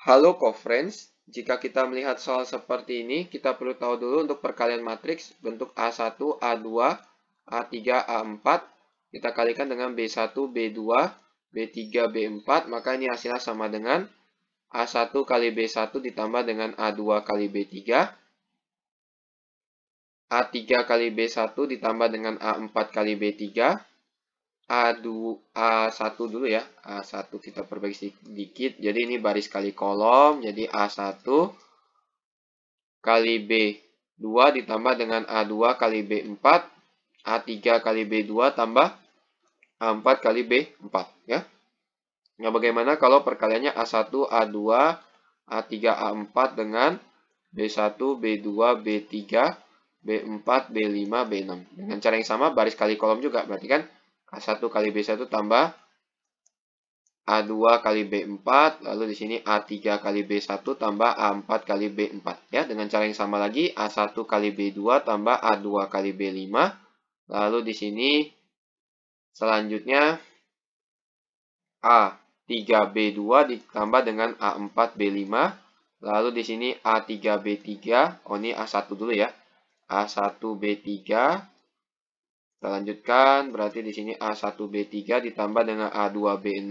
Halo friends, jika kita melihat soal seperti ini, kita perlu tahu dulu untuk perkalian matriks bentuk A1, A2, A3, A4. Kita kalikan dengan B1, B2, B3, B4, maka ini hasilnya sama dengan A1 kali B1 ditambah dengan A2 kali B3. A3 kali B1 ditambah dengan A4 kali B3. A2, A1 dulu ya. A1 kita perbaiki sedikit. Jadi ini baris kali kolom. Jadi A1 kali B2 ditambah dengan A2 kali B4. A3 kali B2 tambah A4 kali B4 ya. Nah bagaimana kalau perkaliannya A1, A2, A3, A4 dengan B1, B2, B3, B4, B5, B6. Dengan cara yang sama baris kali kolom juga berarti kan A1 nah, kali B1 tambah A2 kali B4, lalu di sini A3 kali B1 tambah A4 kali B4. Ya, dengan cara yang sama lagi, A1 kali B2 tambah A2 kali B5. Lalu di sini selanjutnya A3B2 ditambah dengan A4B5. Lalu di sini A3B3, oh ini A1 dulu ya. A1B3 kita lanjutkan, berarti di sini A1B3 ditambah dengan A2B6.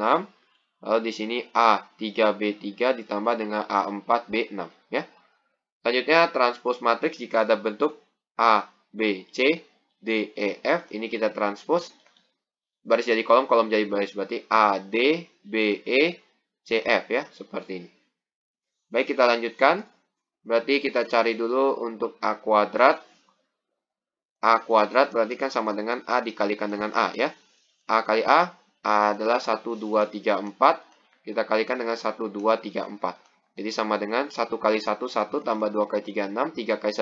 Lalu di sini A3B3 ditambah dengan A4B6. Ya. Selanjutnya, transpose matriks jika ada bentuk A, B, C, D, E, F. Ini kita transpose. Baris jadi kolom, kolom jadi baris. Berarti A, D, B, E, C, F. Ya, seperti ini. Baik, kita lanjutkan. Berarti kita cari dulu untuk A kuadrat A kuadrat berarti kan sama dengan A dikalikan dengan A ya. A kali A, A adalah 1, 2, 3, 4. Kita kalikan dengan 1, 2, 3, 4. Jadi sama dengan 1 kali 1, 1 tambah 2 kali 3, 6. 3 kali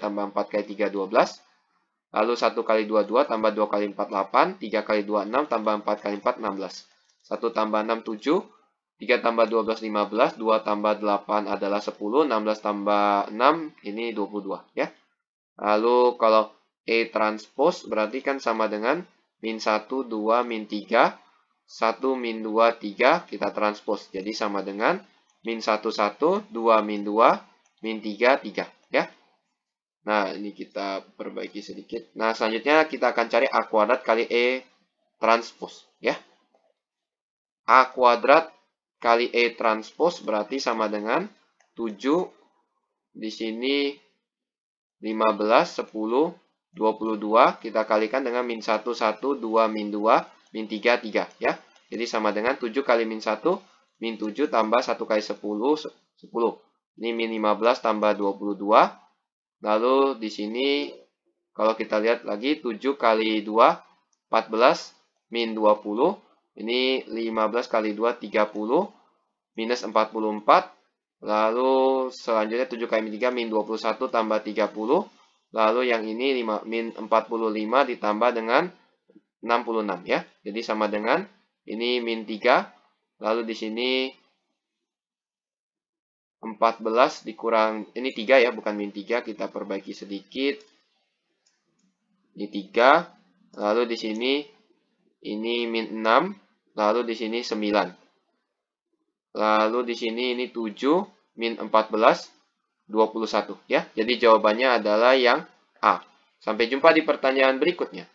1, 3 tambah 4 kali 3, 12. Lalu 1 kali 2, 2 tambah 2 kali 4, 8. 3 kali 2, 6 tambah 4 kali 4, 16. 1 tambah 6, 7. 3 tambah 12, 15. 2 tambah 8 adalah 10. 16 tambah 6, ini 22 ya. Lalu kalau E transpose berarti kan sama dengan min 1, 2, min 3, 1, min 2, 3, kita transpose. Jadi sama dengan min 1, 1, 2, min 2, min 3, 3. Ya. Nah, ini kita perbaiki sedikit. Nah, selanjutnya kita akan cari A kuadrat kali E transpose. Ya. A kuadrat kali E transpose berarti sama dengan 7, di sini 15, 10, 22 kita kalikan dengan min 1, 1, 2, min 2, min 3, 3 ya. Jadi sama dengan 7 kali min 1, min 7 tambah 1 kali 10, 10. Ini min 15 tambah 22. Lalu di sini kalau kita lihat lagi 7 kali 2, 14, min 20. Ini 15 kali 2, 30, minus 44. Lalu selanjutnya 7 kali min 3, min 21 tambah 30. Lalu yang ini 5, min 45 ditambah dengan 66 ya. Jadi sama dengan ini min 3. Lalu di sini 14 dikurang, ini 3 ya, bukan min 3. Kita perbaiki sedikit. Ini 3. Lalu di sini ini min 6. Lalu di sini 9. Lalu di sini ini 7 min 14. 21 ya. Jadi jawabannya adalah yang A. Sampai jumpa di pertanyaan berikutnya.